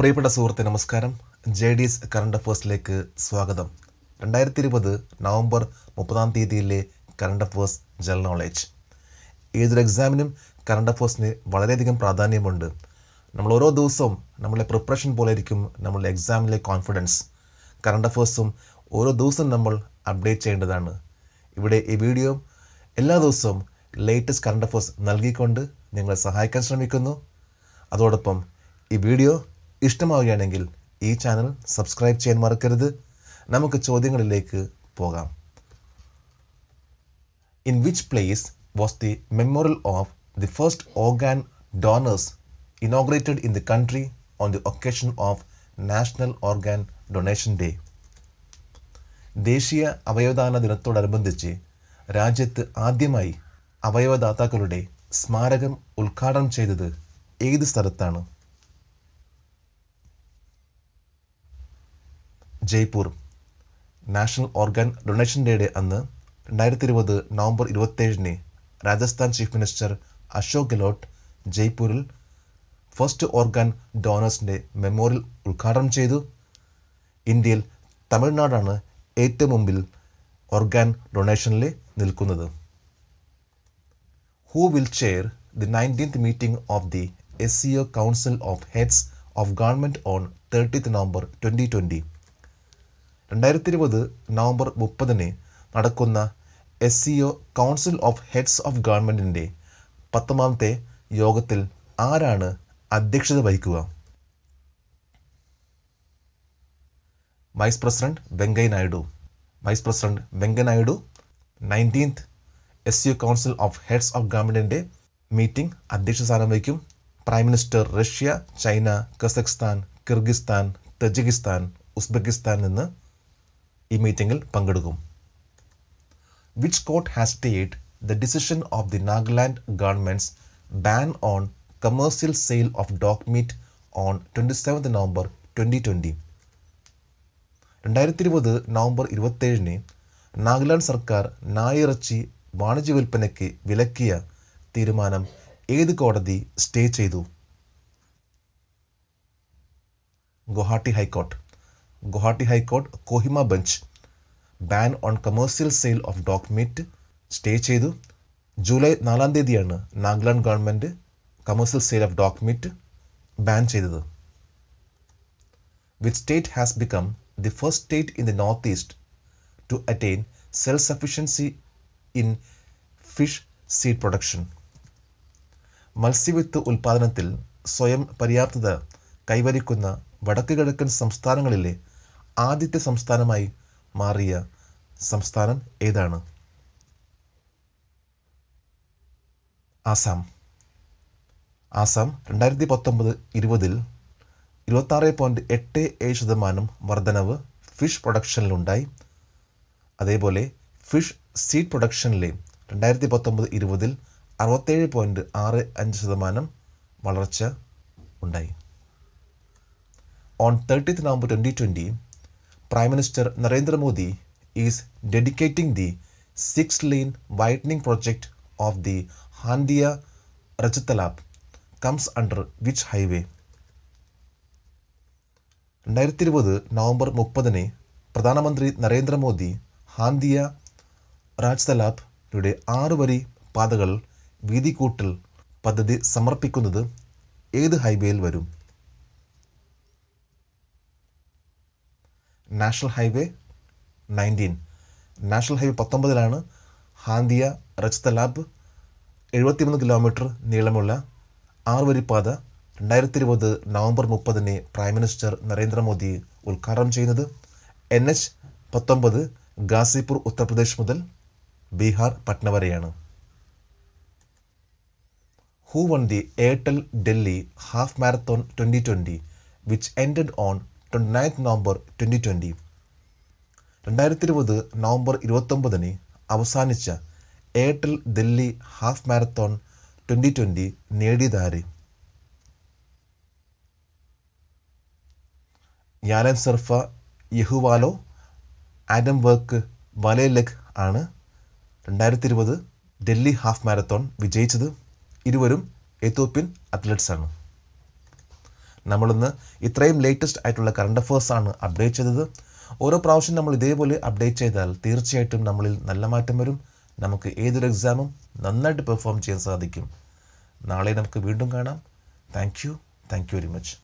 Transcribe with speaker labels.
Speaker 1: പ്രിയപ്പെട്ട സുഹൃത്തെ നമസ്കാരം ജെ ഡി എസ് കറണ്ട് അഫേഴ്സിലേക്ക് സ്വാഗതം രണ്ടായിരത്തി ഇരുപത് നവംബർ മുപ്പതാം തീയതിയിലെ കറണ്ട് അഫേഴ്സ് ജനറൽ നോളേജ് ഏതൊരു എക്സാമിനും കറണ്ട് അഫേഴ്സിന് വളരെയധികം പ്രാധാന്യമുണ്ട് നമ്മൾ ഓരോ ദിവസവും നമ്മളെ പ്രിപ്പറേഷൻ പോലെ ആയിരിക്കും നമ്മളുടെ എക്സാമിലെ കോൺഫിഡൻസ് കറണ്ട് അഫേഴ്സും ഓരോ ദിവസവും നമ്മൾ അപ്ഡേറ്റ് ചെയ്യേണ്ടതാണ് ഇവിടെ ഈ വീഡിയോ എല്ലാ ദിവസവും ലേറ്റസ്റ്റ് കറണ്ട് അഫേഴ്സ് നൽകിക്കൊണ്ട് നിങ്ങളെ സഹായിക്കാൻ ശ്രമിക്കുന്നു അതോടൊപ്പം ഈ വീഡിയോ ഇഷ്ടമാവുകയാണെങ്കിൽ ഈ ചാനൽ സബ്സ്ക്രൈബ് ചെയ്യാൻ മറക്കരുത് നമുക്ക് ചോദ്യങ്ങളിലേക്ക് പോകാം in which place was the memorial of the first organ donors inaugurated in the country on the occasion of national organ donation day ദേശീയ അവയവദാന ദിനത്തോടനുബന്ധിച്ച് രാജ്യത്ത് ആദ്യമായി അവയവദാതാക്കളുടെ സ്മാരകം ഉദ്ഘാടനം ചെയ്തത് ഏത് സ്ഥലത്താണ് ജയ്പൂർ നാഷണൽ ഓർഗൻ ഡൊണേഷൻ ഡേയുടെ അന്ന് രണ്ടായിരത്തി ഇരുപത് നവംബർ ഇരുപത്തേഴിന് രാജസ്ഥാൻ ചീഫ് മിനിസ്റ്റർ അശോക് ഗെലോട്ട് ജയ്പൂരിൽ ഫസ്റ്റ് ഓർഗൻ ഡോണേഴ്സിൻ്റെ മെമ്മോറിയൽ ഉദ്ഘാടനം ചെയ്തു ഇന്ത്യയിൽ തമിഴ്നാടാണ് ഏറ്റവും മുമ്പിൽ ഓർഗാൻ ഡൊണേഷനിൽ നിൽക്കുന്നത് who will chair the nineteenth meeting of the S C O council of heads of government on thirtieth November twenty twenty രണ്ടായിരത്തി ഇരുപത് നവംബർ മുപ്പതിന് നടക്കുന്ന S C O council of heads of ഗവൺമെൻറ്റിൻ്റെ പത്തൊമ്പതാമത്തെ യോഗത്തിൽ ആരാണ് അധ്യക്ഷത വഹിക്കുക vice president Venkaiah Naidu vice president Venkaiah Naidu nineteenth S O council of heads of ഗവൺമെൻറ്റിൻ്റെ മീറ്റിംഗ് അധ്യക്ഷ സ്ഥാനം വഹിക്കും prime minister Russia China Kazakhstan Kyrgyzstan Tajikistan Uzbekistan നിന്ന് ഈ മീറ്റിംഗിൽ പങ്കെടുക്കും which court has stayed the decision of the Nagaland government's ban on commercial sale of dog meat on twenty seventh November twenty twenty രണ്ടായിരത്തി ഇരുപത് നവംബർ ഇരുപത്തേഴിന് നാഗാലാൻഡ് സർക്കാർ നായിറച്ചി വാണിജ്യ വിൽപ്പനയ്ക്ക് വിലക്കിയ തീരുമാനം ഏത് കോടതി സ്റ്റേ ചെയ്തു Guwahati high court Guwahati high court Kohima bench ban on commercial sale of dog meat stay ചെയ്തു ജൂലൈ നാലാം തീയതിയാണ് Nagaland government commercial sale of dog meat ban ചെയ്തത് which state has become the first state in the north east to attain self sufficiency in fish seed production മത്സ്യവിത്ത് ഉൽപ്പാദനത്തിൽ സ്വയം പര്യാപ്തത കൈവരിക്കുന്ന വടക്ക് കിഴക്കൻ സംസ്ഥാനങ്ങളിലെ ആദ്യത്തെ സംസ്ഥാനമായി മാറിയ സംസ്ഥാനം ഏതാണ് ആസാം ആസാം രണ്ടായിരത്തി പത്തൊമ്പത് ഇരുപതിൽ ഇരുപത്താറ് പോയിൻറ്റ് എട്ട് ഏഴ് ശതമാനം വർധനവ് ഫിഷ് പ്രൊഡക്ഷനിലുണ്ടായി അതേപോലെ ഫിഷ് സീഡ് പ്രൊഡക്ഷനിലെ രണ്ടായിരത്തി പത്തൊമ്പത് ഇരുപതിൽ അറുപത്തേഴ് പോയിൻറ്റ് ആറ് അഞ്ച് ശതമാനം വളർച്ച ഉണ്ടായി on thirtieth November twenty twenty prime minister Narendra Modi is dedicating the six line whitening project of the ഹാൻഡിയ റജത്തലാബ് comes under which highway രണ്ടായിരത്തി ഇരുപത് നവംബർ മുപ്പതിന് പ്രധാനമന്ത്രി നരേന്ദ്രമോദി ഹാന്തിയ രാജ്തലാബ്യുടെ ആറ് വരി പാതകൾ വീതി കൂട്ടൽ പദ്ധതി സമർപ്പിക്കുന്നത് ഏത് ഹൈവേയിൽ വരും national highway nineteen national highway പത്തൊമ്പതിലാണ് ഹാന്തിയ റജ്തലാബ് എഴുപത്തിമൂന്ന് കിലോമീറ്റർ നീളമുള്ള ആറുവരിപ്പാത രണ്ടായിരത്തി ഇരുപത് നവംബർ മുപ്പതിന് പ്രൈം മിനിസ്റ്റർ നരേന്ദ്രമോദി ഉദ്ഘാടനം ചെയ്യുന്നത് എൻ എച്ച് പത്തൊമ്പത് ഗാസിപൂർ ഉത്തർപ്രദേശ് മുതൽ ബീഹാർ പട്ന വരെയാണ് who won the Airtel Delhi half marathon twenty twenty which ended on twenty ninth November twenty twenty രണ്ടായിരത്തി ഇരുപത് നവംബർ ഇരുപത്തൊമ്പതിന് അവസാനിച്ച Airtel Delhi half marathon twenty twenty നേടിയതാര് Yalemzerf Yehualaw Amdework Walelegn ആണ് രണ്ടായിരത്തി ഇരുപത് ഡൽഹി ഹാഫ് മാരത്തോൺ വിജയിച്ചത് ഇരുവരും എത്യോപ്യൻ അത്ലറ്റ്സാണ് നമ്മളിന്ന് ഇത്രയും ലേറ്റസ്റ്റ് ആയിട്ടുള്ള കറണ്ട് അഫേഴ്സാണ് അപ്ഡേറ്റ് ചെയ്തത് ഓരോ പ്രാവശ്യം നമ്മൾ ഇതേപോലെ അപ്ഡേറ്റ് ചെയ്താൽ തീർച്ചയായിട്ടും നമ്മളിൽ നല്ല മാറ്റം വരും നമുക്ക് ഏതൊരു എക്സാമും നന്നായിട്ട് പെർഫോം ചെയ്യാൻ സാധിക്കും നാളെ നമുക്ക് വീണ്ടും കാണാം thank you thank you very much